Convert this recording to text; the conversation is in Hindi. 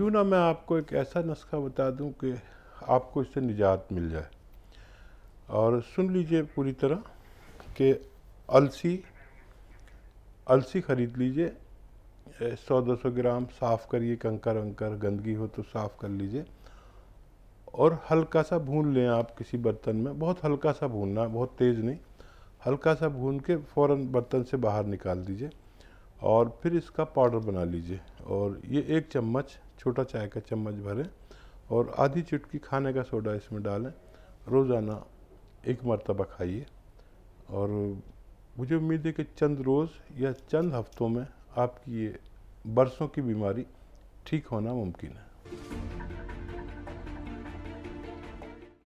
क्यों ना मैं आपको एक ऐसा नुस्खा बता दूं कि आपको इससे निजात मिल जाए और सुन लीजिए पूरी तरह कि अलसी अलसी ख़रीद लीजिए सौ दो सौ ग्राम साफ़ करिए कंकर वंकर गंदगी हो तो साफ़ कर लीजिए और हल्का सा भून लें आप किसी बर्तन में बहुत हल्का सा भूनना बहुत तेज़ नहीं हल्का सा भून के फ़ौर बर्तन से बाहर निकाल दीजिए और फिर इसका पाउडर बना लीजिए और ये एक चम्मच छोटा चाय का चम्मच भरें और आधी चुटकी खाने का सोडा इसमें डालें रोज़ाना एक मरतबा खाइए और मुझे उम्मीद है कि चंद रोज़ या चंद हफ्तों में आपकी ये बरसों की बीमारी ठीक होना मुमकिन है